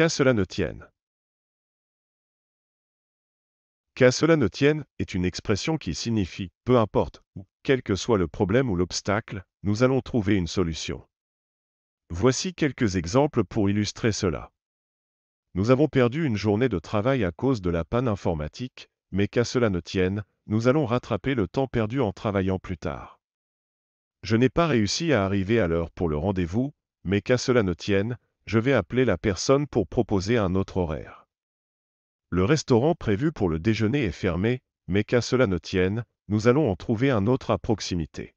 Qu'à cela ne tienne. Qu'à cela ne tienne est une expression qui signifie peu importe, ou quel que soit le problème ou l'obstacle, nous allons trouver une solution. Voici quelques exemples pour illustrer cela. Nous avons perdu une journée de travail à cause de la panne informatique, mais qu'à cela ne tienne, nous allons rattraper le temps perdu en travaillant plus tard. Je n'ai pas réussi à arriver à l'heure pour le rendez-vous, mais qu'à cela ne tienne, je vais appeler la personne pour proposer un autre horaire. Le restaurant prévu pour le déjeuner est fermé, mais qu'à cela ne tienne, nous allons en trouver un autre à proximité.